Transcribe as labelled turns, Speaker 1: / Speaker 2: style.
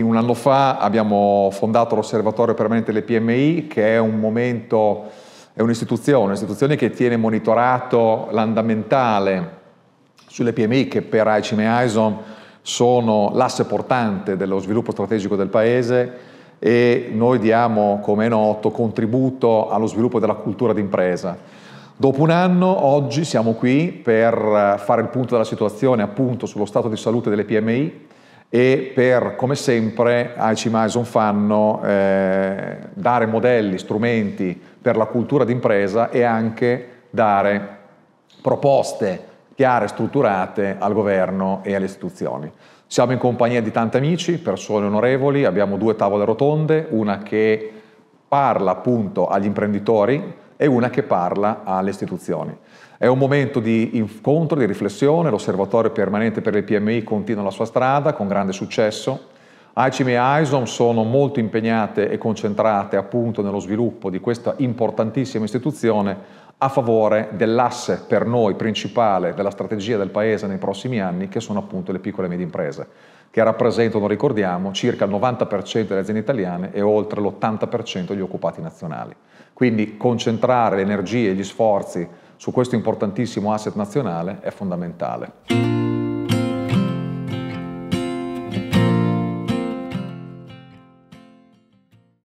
Speaker 1: un anno fa abbiamo fondato l'Osservatorio Permanente delle PMI, che è un momento, è un'istituzione, un'istituzione che tiene monitorato l'andamentale sulle PMI, che per AICM e AISOM sono l'asse portante dello sviluppo strategico del Paese e noi diamo, come è noto, contributo allo sviluppo della cultura d'impresa. Dopo un anno, oggi siamo qui per fare il punto della situazione appunto sullo stato di salute delle PMI, e per, come sempre, AC Mason fanno eh, dare modelli, strumenti per la cultura d'impresa e anche dare proposte chiare, e strutturate al governo e alle istituzioni. Siamo in compagnia di tanti amici, persone onorevoli, abbiamo due tavole rotonde, una che parla appunto agli imprenditori, e una che parla alle istituzioni. È un momento di incontro, di riflessione, l'osservatorio permanente per le PMI continua la sua strada con grande successo ACIM e AISOM sono molto impegnate e concentrate appunto nello sviluppo di questa importantissima istituzione a favore dell'asse per noi principale della strategia del Paese nei prossimi anni, che sono appunto le piccole e medie imprese, che rappresentano, ricordiamo, circa il 90% delle aziende italiane e oltre l'80% degli occupati nazionali. Quindi concentrare le energie e gli sforzi su questo importantissimo asset nazionale è fondamentale.